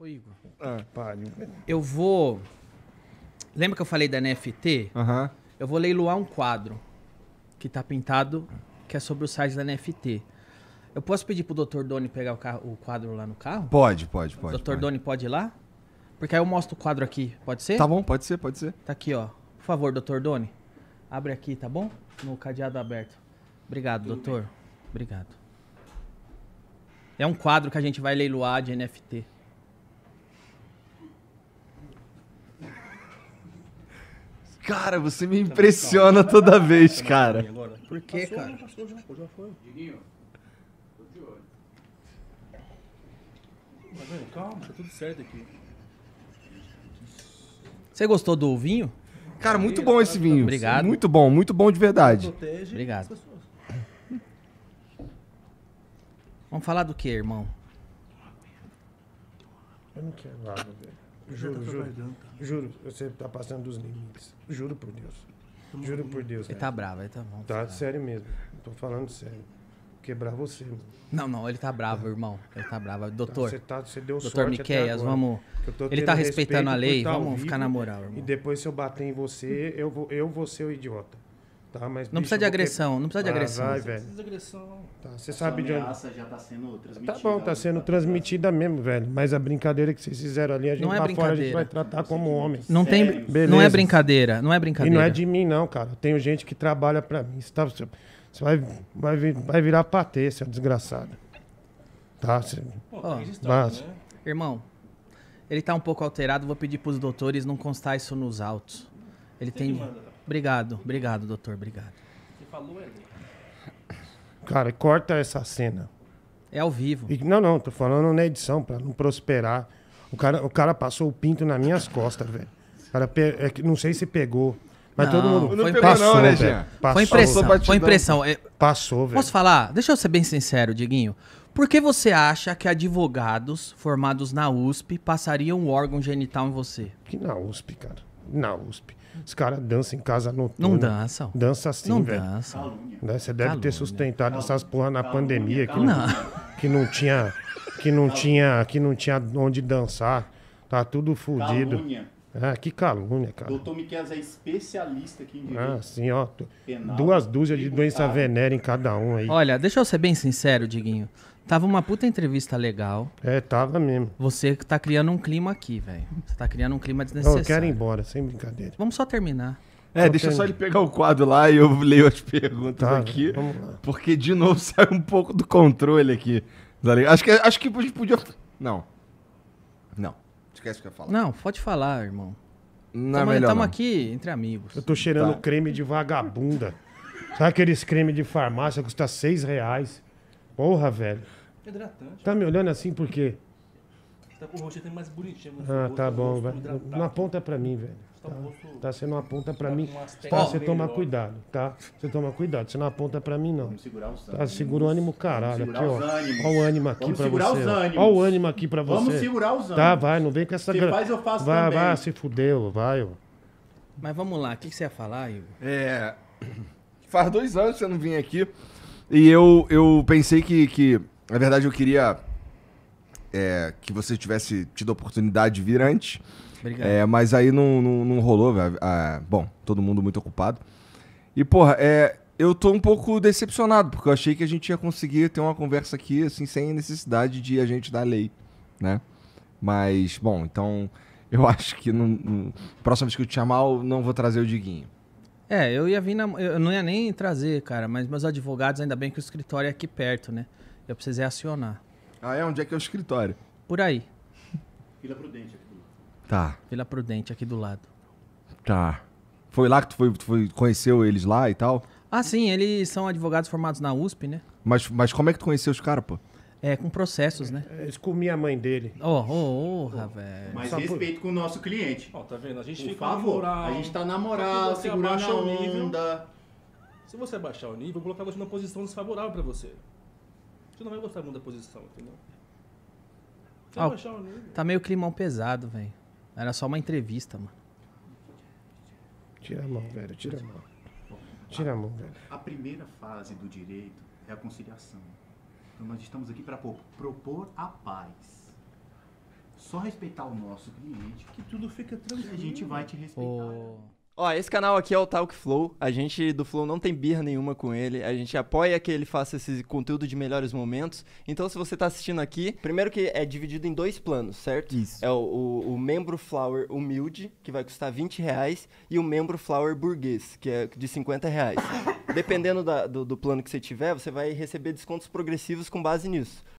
Ô, Igor. Ah, pare. Eu vou. Lembra que eu falei da NFT? Aham. Uhum. Eu vou leiloar um quadro que tá pintado, que é sobre o site da NFT. Eu posso pedir pro Dr. Doni pegar o, carro, o quadro lá no carro? Pode, pode, pode. Dr. Pode. Doni pode ir lá? Porque aí eu mostro o quadro aqui, pode ser? Tá bom, pode ser, pode ser. Tá aqui, ó. Por favor, Dr. Doni, abre aqui, tá bom? No cadeado aberto. Obrigado, Tudo doutor. Bem. Obrigado. É um quadro que a gente vai leiloar de NFT. Cara, você me impressiona toda vez, cara. Por que, cara? calma, tá tudo certo aqui. Você gostou do vinho? Cara, muito bom esse tá vinho. Obrigado. Muito bom, muito bom de verdade. Obrigado. Vamos falar do que, irmão? Eu não quero nada, velho. Juro, juro. Tá? Juro, você está passando dos limites. Juro por Deus. Juro por Deus. Ele tá bravo, ele tá bom. Tá, tá, sério mesmo. Tô falando sério. Quebrar você, mano. Não, não, ele tá bravo, irmão. Ele tá bravo. Tá, doutor. Você tá, você deu Doutor Miqueias, vamos. Ele tá respeitando a lei, vamos ficar na moral, irmão. E depois se eu bater em você, eu vou, eu vou ser o idiota. Tá, mas, não bicho, precisa de agressão, não precisa de ah, agressão. vai, velho. Não precisa de agressão. Tá, você sabe de onde. já tá sendo tá transmitida. Tá bom, tá né? sendo transmitida mesmo, velho. Mas a brincadeira que vocês fizeram ali, a gente não é fora a gente vai tratar como homem. Não tem, é Beleza. É não é brincadeira, não é brincadeira. E não é de mim não, cara. Tem tenho gente que trabalha para mim. Você, tá, você vai, vai, vai virar patê, seu desgraçado. Tá, você... Pô, Né? Irmão, ele tá um pouco alterado, vou pedir pros doutores não constar isso nos autos. Ele tem, tem tá Obrigado, obrigado, doutor, obrigado. Você falou, Eli. Cara, corta essa cena. É ao vivo. E, não, não, tô falando na edição, pra não prosperar. O cara, o cara passou o pinto nas minhas costas, velho. cara, é que não sei se pegou. Mas não, todo mundo não foi pegou passou, não, né, Passou. Foi impressão, passou foi impressão. É... Passou, velho. Posso falar? Deixa eu ser bem sincero, Diguinho. Por que você acha que advogados formados na USP passariam o órgão genital em você? Que na USP, cara? Na USP. Os caras dançam em casa no Não dançam. Dança assim, não velho. Dançam. Né, você deve Calúnia. ter sustentado essas porra na Calúnia. pandemia que não, que não tinha que não tinha que não tinha onde dançar. Tá tudo fudido. Calúnia. Ah, que calúnia, cara. Doutor Miquel é especialista aqui em Ah, sim, ó. Penal, duas dúzias de doença venérea em cada um aí. Olha, deixa eu ser bem sincero, Diguinho. Tava uma puta entrevista legal. É, tava mesmo. Você tá criando um clima aqui, velho. Você tá criando um clima desnecessário. Não, eu quero ir embora, sem brincadeira. Vamos só terminar. É, deixa só ele pegar o quadro lá e eu leio as perguntas tá, aqui. Porque, de novo, sai um pouco do controle aqui. Tá acho que, acho que a gente podia. Não. Não. Esquece o que eu falo. Não, pode falar, irmão. Não é Tamo, é melhor, Estamos aqui entre amigos. Eu tô cheirando tá. creme de vagabunda. Sabe aqueles creme de farmácia que custa seis reais? Porra, velho. Hidratante. Tá me olhando assim por quê? Tá com o rosto mais bonitinho. Ah, tá é bom, vai. Não aponta pra mim, velho. Tá, Tá você tá não aponta pra Tá mim. Tá, você tomar toma cuidado, tá? Você toma cuidado, você não aponta pra mim, não. Vamos segurar os Tá, ânimos. segura o ânimo, caralho. Aqui, ó. os ânimos. o ânimo aqui Vamos pra segurar você. os ânimos. o ânimo aqui pra você. Vamos segurar os tá, ânimos Tá, vai, não vem com essa Se gra- faz, eu faço Vai, também. vai, se fudeu, vai, ó. Mas vamos lá, o que, você ia falar, Igor? É. Faz dois anos que eu não vim aqui. E eu, eu pensei que, que na verdade, eu queria é, que você tivesse tido a oportunidade de vir antes. Obrigado. É, mas aí não, não, não rolou, velho. Ah, bom, todo mundo muito ocupado. E, porra, é, eu tô um pouco decepcionado, porque eu achei que a gente ia conseguir ter uma conversa aqui, assim, sem necessidade de a gente dar lei, né? Mas, bom, então eu acho que no, no próxima vez que eu te chamar, eu não vou trazer o Diguinho. É, eu ia vir na, Eu não ia nem trazer, cara, mas meus advogados, ainda bem que o escritório é aqui perto, né? Eu precisei acionar. Ah, é? Onde é que é o escritório? Por aí. Vila Prudente aqui do lado. Tá. Vila Prudente aqui do lado. Tá. Foi lá que tu foi, tu foi conheceu eles lá e tal? Ah, sim, eles são advogados formados na USP, né? Mas, mas como é que tu conheceu os caras, pô? É, com processos, né? Eles é, comiam a mãe dele. Oh, oh, oh, velho. Mas Só respeito por... com o nosso cliente. Ó, tá vendo? A gente por fica favor. Moral, a gente tá na moral, segurando a onda. Nível, se você baixar o nível, eu vou colocar você numa posição desfavorável pra você não vai gostar muito da posição, entendeu? Ah, tá meio climão pesado, velho. Era só uma entrevista, mano. Tira a mão, velho, tira a mão. Tira a mão, velho. A primeira fase do direito é a conciliação. Então nós estamos aqui para propor a paz. Só respeitar o nosso cliente, que tudo fica tranquilo. E a gente vai te respeitar. Oh. Ó, esse canal aqui é o Talk Flow. A gente do Flow não tem birra nenhuma com ele. A gente apoia que ele faça esse conteúdo de melhores momentos. Então, se você tá assistindo aqui, primeiro que é dividido em dois planos, certo? Isso. É o, o, o membro Flower humilde, que vai custar 20 reais, e o membro Flower burguês, que é de 50 reais. Dependendo da, do, do plano que você tiver, você vai receber descontos progressivos com base nisso.